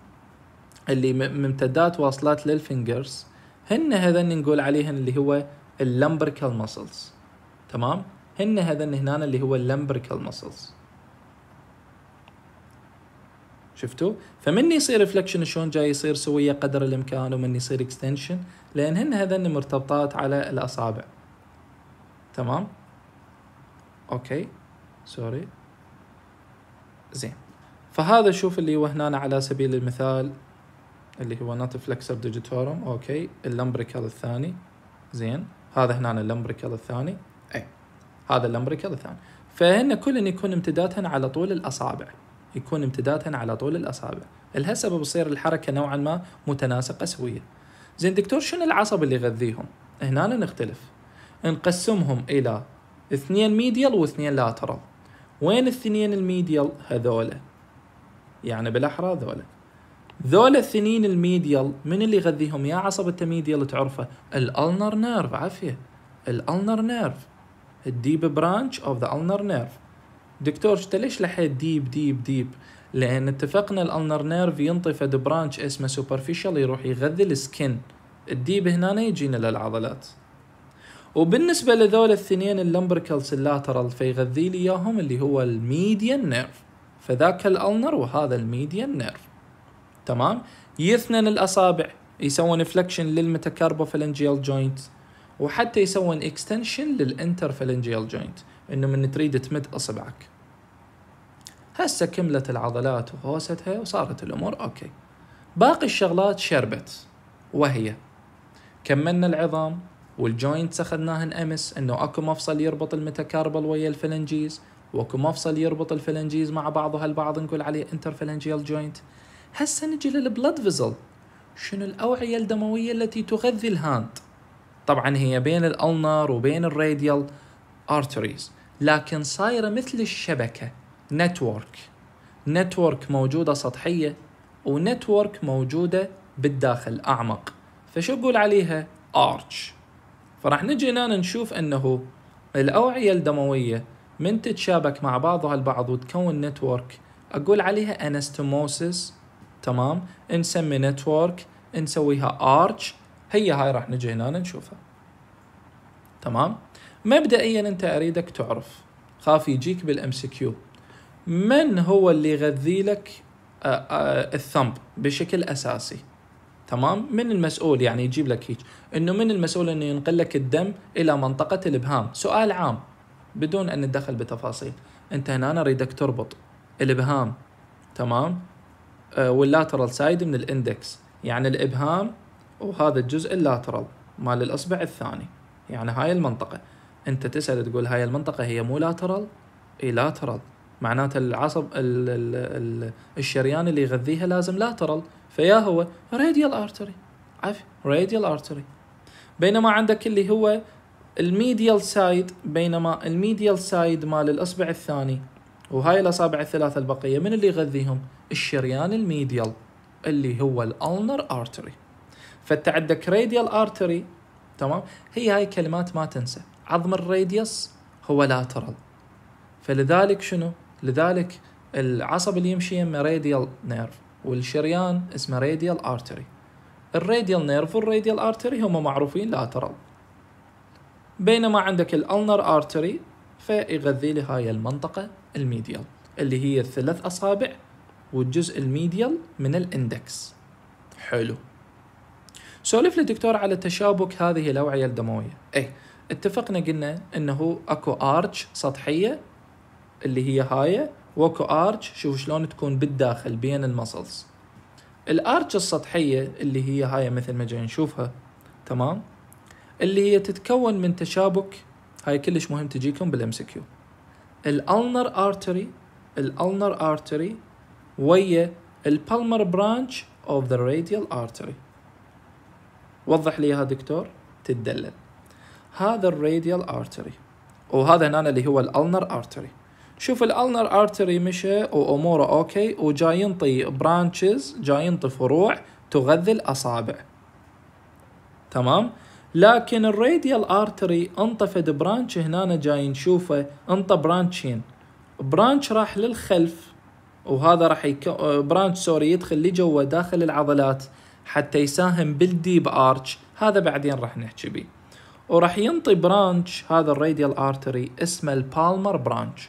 اللي ممتدات واصلات للفينجرز هن هذن نقول عليهن اللي هو اللمبركال مسلز تمام هن هذن هنا اللي هو اللمبركال مسلز شفتوا فمن يصير ريفلكشن شلون جاي يصير سويه قدر الامكان ومن يصير اكستنشن لان هن هذن مرتبطات على الاصابع تمام اوكي سوري زين فهذا شوف اللي هو هنا على سبيل المثال اللي هو نوت فلكسر ديجيتورم اوكي اللمبريكال الثاني زين هذا هنا اللمبريكال الثاني اي هذا اللمبريكال الثاني فهن إن يكون امتدادهن على طول الاصابع يكون امتدادهن على طول الاصابع لها سبب يصير الحركه نوعا ما متناسقه سويه زين دكتور شنو العصب اللي يغذيهم هنا نختلف نقسمهم الى اثنين ميديال واثنين لاترال وين الاثنين الميديال هذولا يعني بالاحرى هذولا ذول الثنين الميديال من اللي يغذيهم يا عصب التميديال تعرفه الالنر نيرف عافيه الالنر نيرف الديب برانش اوف ذا الالنر نيرف دكتور انت ليش لحيت ديب ديب ديب لان اتفقنا الالنر نيرف ينطي فد برانش اسمه سوبرفيشال يروح يغذي السكن الديب هنا يجينا للعضلات وبالنسبه لذول الثنين اللمبركلز اللاترال فيغذي لي اياهم اللي هو الميديان نيرف فذاك الالنر وهذا الميديان نيرف تمام يثنن الاصابع يسوون فلكشن للميتاكاربوفالنجيال جوينت وحتى يسوون اكستنشن للانترفالنجيال جوينت انه من تريد تمد اصبعك هسه كملت العضلات وهوستها وصارت الامور اوكي باقي الشغلات شربت وهي كملنا العظام والجوينتس اخذناهن امس انه اكو مفصل يربط الميتاكاربل ويا الفلنجيز واكو مفصل يربط الفلنجيز مع بعضها البعض نقول عليه انترفلنجيال جوينت هسه نجي للبلد فيزل شنو الأوعية الدموية التي تغذي الهاند طبعا هي بين الألنار وبين الراديال ارتريز لكن صايرة مثل الشبكة نتورك نتورك موجودة سطحية ونتورك موجودة بالداخل أعمق فشو أقول عليها ارتش فراح نجي هنا نشوف أنه الأوعية الدموية من تتشابك مع بعضها البعض وتكون نتورك أقول عليها أنستموسيس تمام نسمي نتورك نسويها ارتش هي هاي راح نجي هنا نشوفها تمام مبدئيا انت اريدك تعرف خاف يجيك بالام سي كيو من هو اللي يغذي لك آه، آه، الثمب بشكل اساسي تمام من المسؤول يعني يجيب لك هيك انه من المسؤول انه ينقل لك الدم الى منطقه الابهام سؤال عام بدون ان ندخل بتفاصيل انت هنا اريدك تربط الابهام تمام آه، واللاترال سايد من الاندكس يعني الابهام وهذا الجزء اللاترال مال الاصبع الثاني يعني هاي المنطقه انت تسال تقول هاي المنطقه هي مو لاترال اي لاترال معناته العصب الـ الـ الـ الشريان اللي يغذيها لازم لاترال فيا هو راديال ارتري عارف راديال ارتري بينما عندك اللي هو الميديال سايد بينما الميديال سايد مال الاصبع الثاني وهاي الاصابع الثلاثه البقيه من اللي يغذيهم الشريان الميديال اللي هو الالنر ارتري فانت راديال ارتري تمام هي هاي كلمات ما تنسى عظم الراديوس هو لاترال فلذلك شنو لذلك العصب اللي يمشي يمه راديال نيرف والشريان اسمه راديال ارتري الراديال نيرف والراديال ارتري هم معروفين لاترال بينما عندك الالنر ارتري فيغذي لي هاي المنطقه الميديال اللي هي الثلاث اصابع والجزء الميديال من الاندكس حلو سولف لي دكتور على تشابك هذه الاوعيه الدمويه اي اتفقنا قلنا انه اكو ارتش سطحيه اللي هي هاي واكو ارتش شوف شلون تكون بالداخل بين المسلز الارتش السطحيه اللي هي هاي مثل ما جاي نشوفها تمام اللي هي تتكون من تشابك هاي كلش مهم تجيكم بالام سي كيو الالنر ارتري الالنر ارتري ويا البالمر برانش اوف ذا راديال ارتري وضح لي اياها دكتور تدلل هذا الراديال ارتري وهذا هنا اللي هو الالنر ارتري شوف الالنر ارتري مشى واموره اوكي وجاي ينطي برانشز جاي ينطي فروع تغذي الاصابع تمام لكن الراديال ارتري انطفد برانش هنا جاي نشوفه انطى برانشين برانش راح للخلف وهذا راح يكون آه، برانش سوري يدخل لجوا داخل العضلات حتى يساهم بالديب ارتش هذا بعدين راح نحكي به وراح ينطي برانش هذا الراديال ارتري اسمه البالمر برانش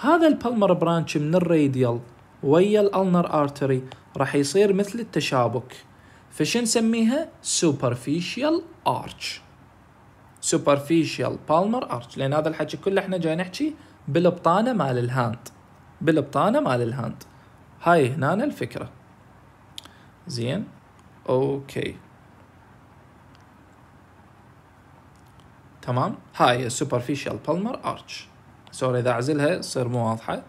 هذا البالمر برانش من الراديال ويا الالنر ارتري راح يصير مثل التشابك فش نسميها سوبرفيشال ارتش سوبرفيشال بالمر ارتش لان هذا الحكي كله احنا جاي نحكي بالبطانه مال الهاند بالبطانه مال الهاند هاي هنا الفكره زين اوكي تمام هاي السوبرفيشال بالمر ارتش سوري اذا اعزلها تصير مو واضحه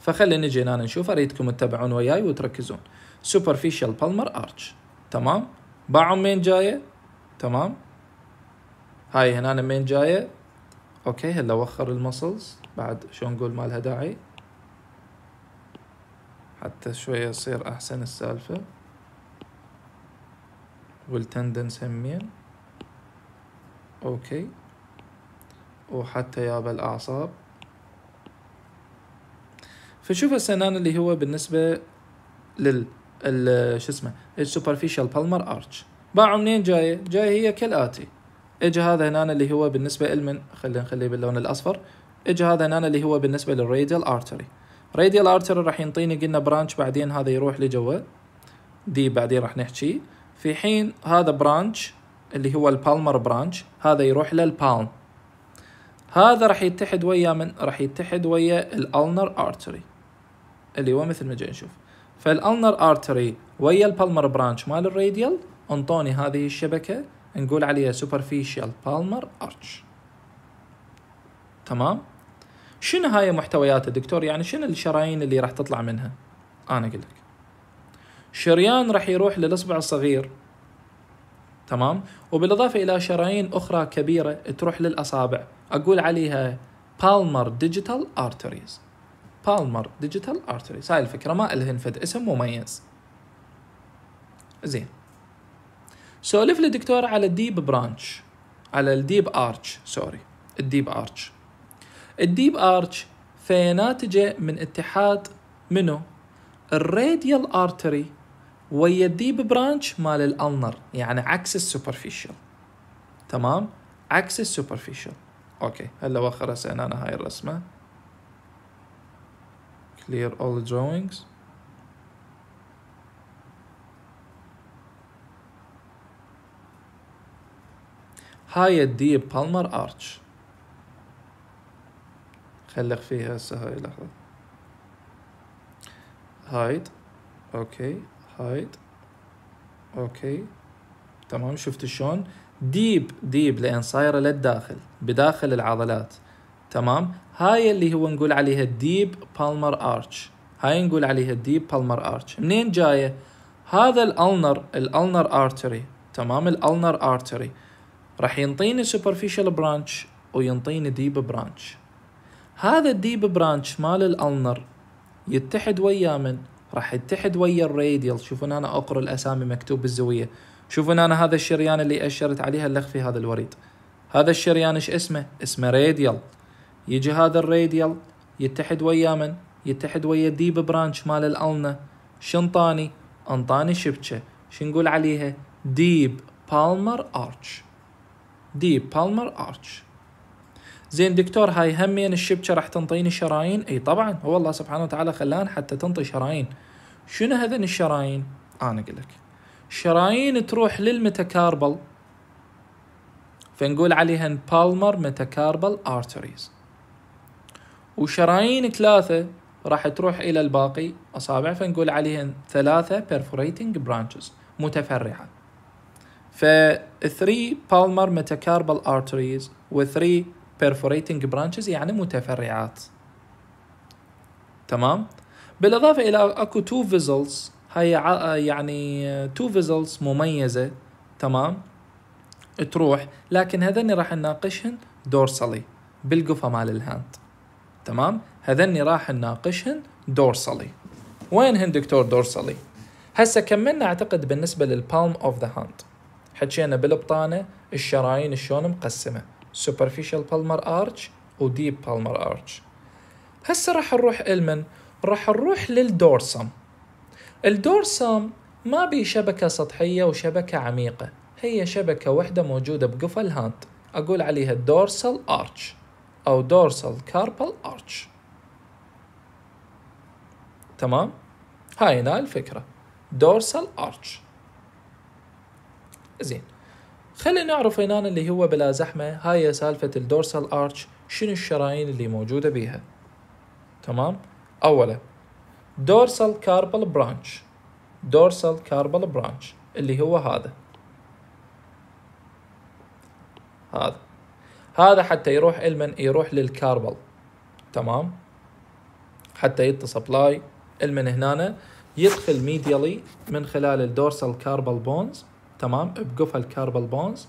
فخلي نجي هنا نشوف اريدكم تتابعون وياي وتركزون سوبرفيشال بالمر ارتش تمام باعهم مين جايه تمام هاي هنا مين جايه اوكي هلا وخر المسلز بعد شو نقول ما لها داعي حتى شوية تصير أحسن السالفة والتندن سمين أوكي وحتى يابا الأعصاب فشوف هسه اللي هو بالنسبه لل شو اسمه السوبرفيشال بالمر ارتش باعوا منين جايه؟ جايه هي كالاتي اجى هذا هنا اللي هو بالنسبه لمن خلينا نخليه باللون الاصفر اجى هذا هنا اللي هو بالنسبه للراديال ارتري راديال ارتر راح ينطيني قلنا برانش بعدين هذا يروح لجوا دي بعدين راح نحكي في حين هذا برانش اللي هو البالمر برانش هذا يروح للبالم هذا راح يتحد ويا من راح يتحد ويا الالنر ارتري اللي هو مثل ما جاي نشوف فالالنر ارتري ويا البالمر برانش مال الراديال انطوني هذه الشبكه نقول عليها سوبرفيشال بالمر ارتش تمام شنو هاي محتوياتها دكتور يعني شنو الشرايين اللي راح تطلع منها انا اقول لك شريان راح يروح للاصبع الصغير تمام وبالاضافه الى شرايين اخرى كبيره تروح للاصابع اقول عليها بالمر ديجيتال ارتريز بالمر ديجيتال ارتريز هاي الفكره ما الهن فد اسم مميز زين سولف لي دكتور على الديب برانش على الديب ارش سوري الديب ارش الديب ارتش فهي ناتجة من اتحاد منو الراديال ارتري ويا الديب برانش مال الالنر يعني عكس السوبرفيشال تمام عكس السوبرفيشال اوكي هلا وخر هسه انا هاي الرسمه clear all drawings هاي الديب بالمر ارتش خلق فيها هسه هاي لحظة هايد اوكي هايد اوكي تمام شفت شلون ديب ديب لان صايره للداخل بداخل العضلات تمام هاي اللي هو نقول عليها ديب بالمر ارش هاي نقول عليها ديب بالمر ارش منين جايه هذا الالنر الالنر ارتري تمام الالنر ارتري راح ينطيني سوبرفيشال برانش وينطيني ديب برانش هذا الديب برانش مال الالنر يتحد ويا من راح يتحد ويا الراديال شوفون انا اقرا الاسامي مكتوب بالزاويه شوفون انا هذا الشريان اللي اشرت عليها في هذا الوريد هذا الشريان ايش اسمه اسمه راديال يجي هذا الراديال يتحد ويا من يتحد ويا الديب برانش مال الالنا شنطاني انطاني شبكه شنقول عليها ديب بالمر ارتش ديب بالمر ارش زين دكتور هاي همين يعني الشبكه راح تنطيني شرايين اي طبعا هو الله سبحانه وتعالى خلان حتى تنطي شرايين شنو هذن الشرايين انا اقول لك شرايين تروح للميتاكاربل فنقول عليهن بالمر ميتاكاربل ارتريز وشرايين ثلاثه راح تروح الى الباقي اصابع فنقول عليهن ثلاثه بيرفوريتنج برانشز متفرعه ف 3 palmar metacarpal وثري و 3 perforating branches يعني متفرعات تمام بالاضافه الى اكو تو فيزلز هاي يعني تو فيزلز مميزه تمام تروح لكن هذني راح نناقشهن دورسالي بالقفا مال الهاند تمام هذني راح نناقشهن دورسالي وينهن دكتور دورسالي هسه كملنا اعتقد بالنسبه للبالم اوف ذا هاند حكينا بالبطانه الشرايين شلون مقسمه superficial palmar arch و deep palmar arch هسه راح نروح لمن راح نروح للدورسم الدورسم ما بي شبكة سطحية وشبكة عميقة هي شبكة واحدة موجودة بقفل هاند أقول عليها dorsal arch أو dorsal carpal arch تمام هاي هنا الفكرة dorsal arch زين خلينا نعرف هنا اللي هو بلا زحمة هاي سالفة الدورسال ارتش شنو الشرايين اللي موجودة بيها تمام أولا دورسال كاربل برانش دورسال كاربل برانش اللي هو هذا هذا هذا حتى يروح المن يروح للكاربل تمام حتى يتسبلاي المن هنا يدخل ميديالي من خلال الدورسال كاربل بونز تمام بقفل كاربل بونز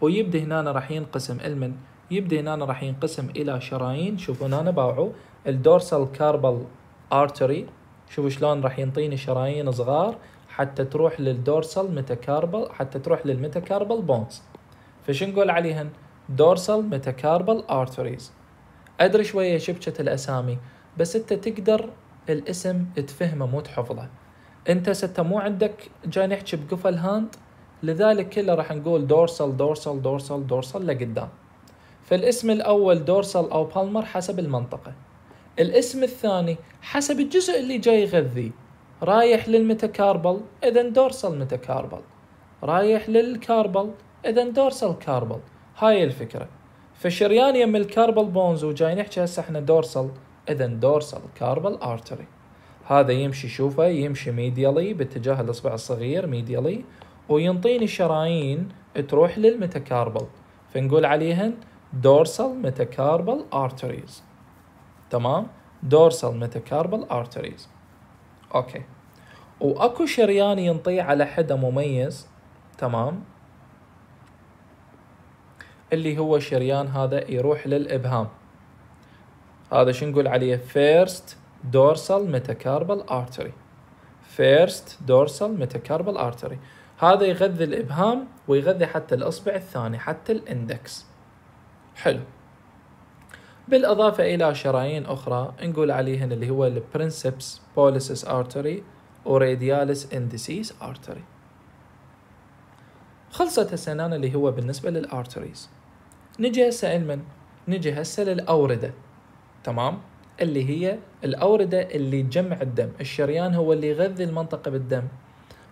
ويبدا هنا راح ينقسم المن يبدا هنا راح ينقسم الى شرايين شوفوا هنا باعوا الدورسال كاربل ارتري شوفوا شلون راح ينطيني شرايين صغار حتى تروح للدورسال ميتاكاربل حتى تروح للميتاكاربل بونز فش نقول عليهن دورسال ميتاكاربل ارتريز ادري شويه شبكه الاسامي بس انت تقدر الاسم تفهمه مو تحفظه انت ستة مو عندك جاي نحكي بقفل هاند لذلك كله راح نقول دورسال دورسال دورسال دورسال لقدام فالاسم الأول دورسال أو بالمر حسب المنطقة الاسم الثاني حسب الجزء اللي جاي يغذيه رايح للميتاكاربل إذا دورسال ميتاكاربل رايح للكاربل إذا دورسال كاربل هاي الفكرة فالشريان يم الكاربل بونز وجاي نحكي هسه احنا دورسال إذا دورسال كاربل ارتري هذا يمشي شوفه يمشي ميديالي باتجاه الإصبع الصغير ميديالي وينطيني شرايين تروح للميتاكاربل فنقول عليهن dorsal metacarpal arteries تمام dorsal metacarpal arteries اوكي واكو شريان ينطي على حدا مميز تمام اللي هو شريان هذا يروح للابهام هذا شو نقول عليه first dorsal metacarpal artery first dorsal metacarpal artery هذا يغذي الإبهام ويغذي حتى الأصبع الثاني حتى الإندكس حلو بالإضافة إلى شرايين أخرى نقول عليهن اللي هو البرنسبس بوليسس أرتري وريدياليس إندسيس أرتري خلصت السنان اللي هو بالنسبة للأرتريز نجي هسه المن نجي هسه للأوردة تمام اللي هي الأوردة اللي تجمع الدم الشريان هو اللي يغذي المنطقة بالدم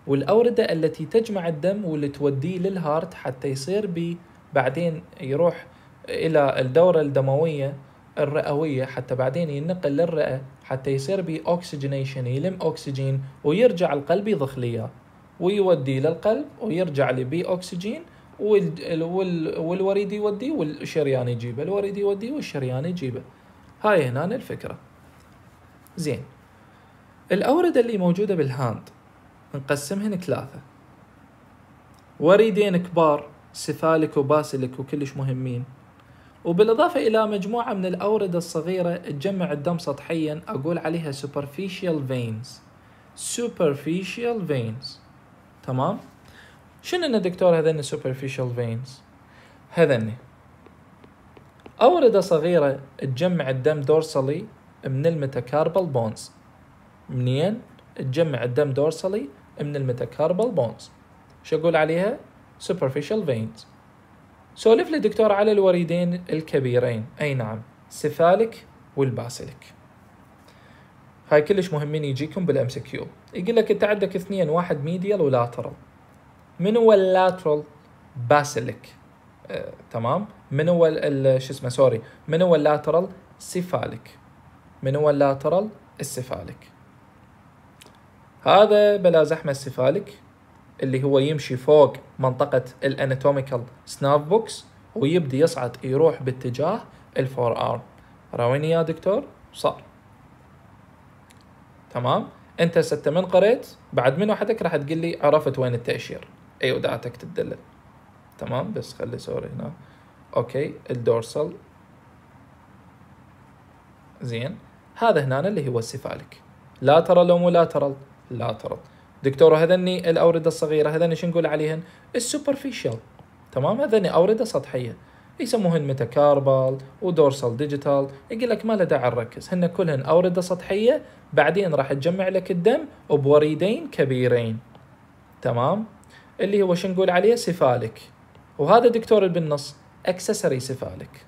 والأوردة التي تجمع الدم واللي توديه للهارت حتى يصير بي بعدين يروح إلى الدورة الدموية الرئوية حتى بعدين ينقل للرئة حتى يصير بي أوكسجينيشن يلم أوكسجين ويرجع القلب يضخ ليه ويودي للقلب ويرجع لي أوكسجين والوريد يوديه والشريان يجيبه الوريد يوديه والشريان يجيبه هاي هنا الفكرة زين الأوردة اللي موجودة بالهاند نقسمهن ثلاثة وريدين كبار سفالك وباسلك وكلش مهمين وبالإضافة إلى مجموعة من الأوردة الصغيرة تجمع الدم سطحيا أقول عليها superficial veins superficial veins تمام؟ شنو دكتور هذني superficial veins؟ هذني أوردة صغيرة تجمع الدم دورسالي من الميتاكاربال بونز منين؟ تجمع الدم دورسالي من الميتاكاربال بونز شو اقول عليها superficial veins سولف لي دكتور على الوريدين الكبيرين اي نعم سيفاليك والباسلك هاي كلش مهمين يجيكم بالام سي كيو يقول لك انت عندك اثنين واحد ميديال ولاترال من هو اللاترال باسلك آه، تمام من هو شو اسمه سوري من هو اللاترال سيفاليك من هو اللاترال السيفاليك هذا بلا زحمه السفالك اللي هو يمشي فوق منطقه الاناتوميكال سناب بوكس ويبدي يصعد يروح باتجاه الفور ارم راويني يا دكتور صار تمام انت ستة من قريت بعد من وحدك راح تقول لي عرفت وين التاشير اي أيوة، ودعتك تدلل تمام بس خلي سوري هنا اوكي الدورسال زين هذا هنا اللي هو السفالك لاترال ترى لا ترض دكتورة هذني الأوردة الصغيرة هذني شو نقول عليهن السوبرفيشال تمام هذني أوردة سطحية يسموهن ميتاكاربال ودورسال ديجيتال يقول لك ما له داعي نركز هن كلهن أوردة سطحية بعدين راح تجمع لك الدم بوريدين كبيرين تمام اللي هو شو نقول عليه سفالك وهذا دكتور بالنص اكسسري سفالك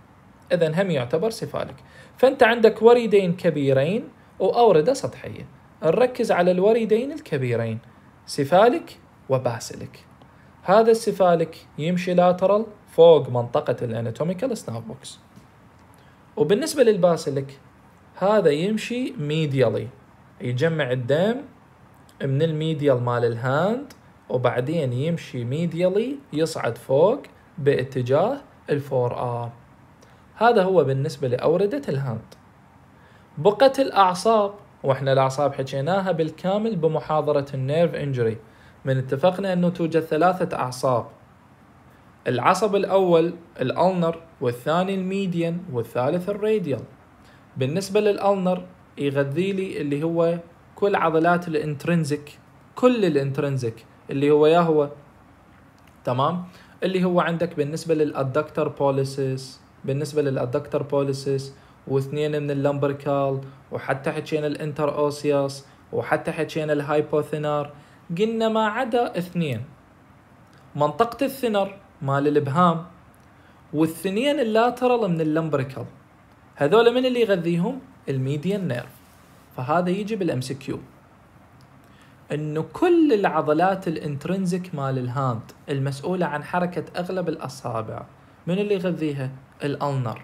اذا هم يعتبر سفالك فانت عندك وريدين كبيرين واورده سطحيه نركز على الوريدين الكبيرين سفالك وباسلك هذا السفالك يمشي لاترال فوق منطقة الاناتوميكال سناب بوكس وبالنسبة للباسلك هذا يمشي ميديالي يجمع الدم من الميديال مال الهاند وبعدين يمشي ميديالي يصعد فوق باتجاه الفور آر هذا هو بالنسبة لأوردة الهاند بقة الأعصاب واحنا الاعصاب حكيناها بالكامل بمحاضره النيرف انجري من اتفقنا انه توجد ثلاثه اعصاب العصب الاول الالنر والثاني الميديان والثالث الراديال بالنسبه للالنر يغذي لي اللي هو كل عضلات الانترنزك كل الانترنزك اللي هو يا هو تمام اللي هو عندك بالنسبه للادكتر بوليسيس بالنسبه للادكتر بوليسيس واثنين من اللامبركال وحتى حكينا الانتر اوسيوس وحتى حكينا الهايبوثينار قلنا ما عدا اثنين منطقة الثنر مال الابهام والثنين اللاترال من اللامبركال هذول من اللي يغذيهم الميديان نيرف فهذا يجي بالام سي كيو انه كل العضلات الانترنزك مال الهاند المسؤوله عن حركه اغلب الاصابع من اللي يغذيها الالنر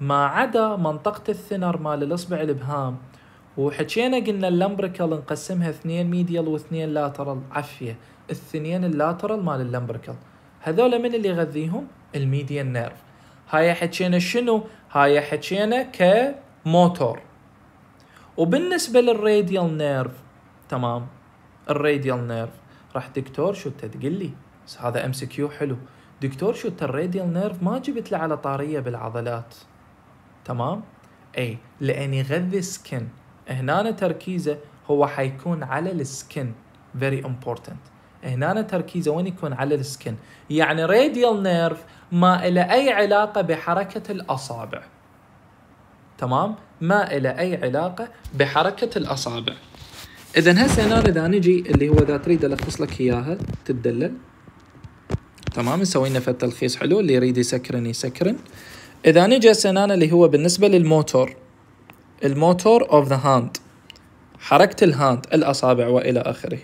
ما عدا منطقة الثنر مال الإصبع البهام وحكينا قلنا اللمبركل نقسمها اثنين ميديال واثنين لاترال عفية الثنين اللاترال مال اللمبركل هذول من اللي يغذيهم؟ الميديا نيرف هاي حكينا شنو؟ هاي حكينا كموتور وبالنسبة للراديال نيرف تمام الراديال نيرف راح دكتور شو تقول لي هذا ام سي كيو حلو دكتور شو الراديال نيرف ما جبت له على طارية بالعضلات تمام اي لان يغذي سكن هنا تركيزه هو حيكون على السكن very important هنا تركيزه وين يكون على السكن يعني راديال نيرف ما إلى أي علاقة بحركة الأصابع تمام ما إلى أي علاقة بحركة الأصابع إذا هسه هنا إذا نجي اللي هو إذا تريد ألخص لك إياها تدلل تمام نسوي لنا فتلخيص حلو اللي يريد يسكرن يسكرن إذا نجي هسه اللي هو بالنسبة للموتور الموتور اوف ذا هاند حركة الهاند الأصابع وإلى آخره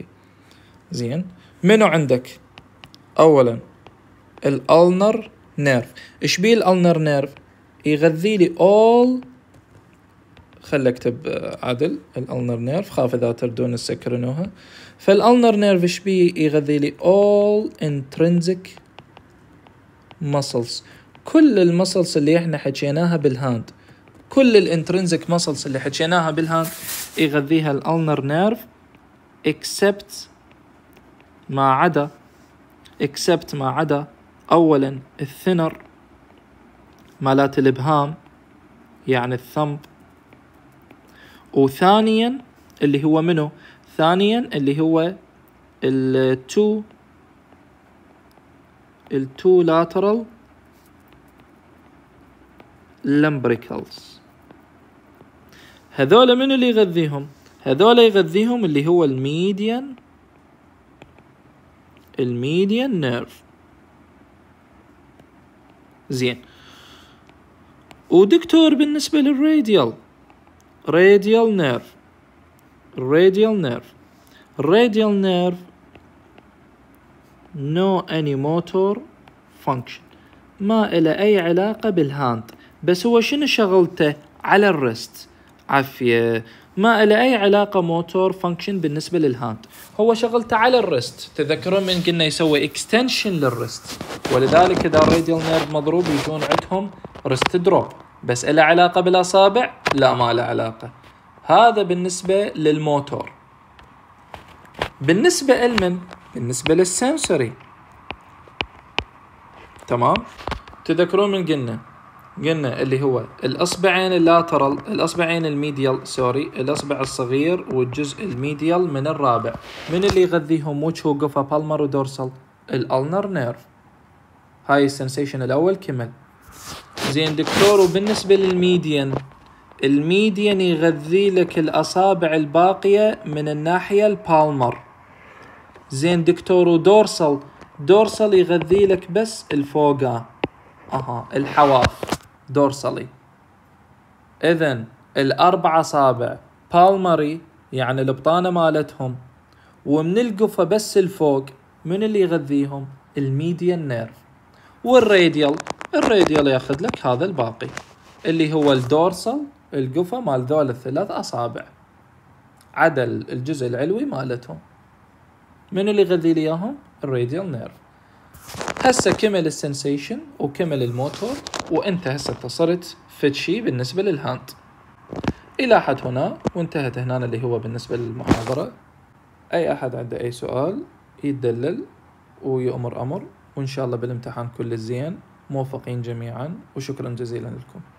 زين منو عندك أولا الألنر نيرف إيش بيه الألنر نيرف يغذي لي all خلي اكتب عدل الالنر نيرف خاف اذا تردون تسكرونوها فالالنر نيرف ايش بيه يغذي لي all intrinsic muscles كل المسلس اللي احنا حكيناها بالهاند كل الانترنزك مسلس اللي حكيناها بالهاند يغذيها الالنر نيرف اكسبت ما عدا اكسبت ما عدا اولا الثنر مالات الابهام يعني الثمب وثانيا اللي هو منو ثانيا اللي هو التو التو لاترال لمبريكلز هذول من اللي يغذيهم هذول يغذيهم اللي هو الميديان الميديان نيرف زين ودكتور بالنسبة للراديال راديال نيرف راديال نيرف راديال نيرف نو اني موتور فانكشن ما إلى أي علاقة بالهاند بس هو شنو شغلته على الرست عافية ما له أي علاقة موتور فانكشن بالنسبة للهاند هو شغلته على الرست تذكرون من قلنا يسوي اكستنشن للرست ولذلك إذا الراديال نيرف مضروب يجون عندهم رست دروب بس له علاقة بالأصابع لا ما له علاقة هذا بالنسبة للموتور بالنسبة لمن؟ بالنسبة للسنسوري تمام؟ تذكرون من قلنا قلنا اللي هو الاصبعين اللاترال الاصبعين الميديال سوري الاصبع الصغير والجزء الميديال من الرابع من اللي يغذيهم وجه وقفه بالمر ودورسال الالنر نيرف هاي السنسيشن الاول كمل زين دكتور وبالنسبه للميديان الميديان يغذي لك الاصابع الباقيه من الناحيه البالمر زين دكتور ودورسال دورسال يغذي لك بس الفوقه اها الحواف دورسالي اذا الاربع اصابع بالمري يعني البطانه مالتهم ومن القفه بس الفوق من اللي يغذيهم الميديا نيرف والراديال الراديال ياخذ لك هذا الباقي اللي هو الدورسال القفة مال ذول الثلاث أصابع عدا الجزء العلوي مالتهم من اللي يغذي لي إياهم؟ الراديال نيرف هسه كمل السنسيشن وكمل الموتور وانت هسه اتصلت فد شيء بالنسبه للهاند الى حد هنا وانتهت هنا اللي هو بالنسبه للمحاضره اي احد عنده اي سؤال يدلل ويؤمر امر وان شاء الله بالامتحان كل الزين موفقين جميعا وشكرا جزيلا لكم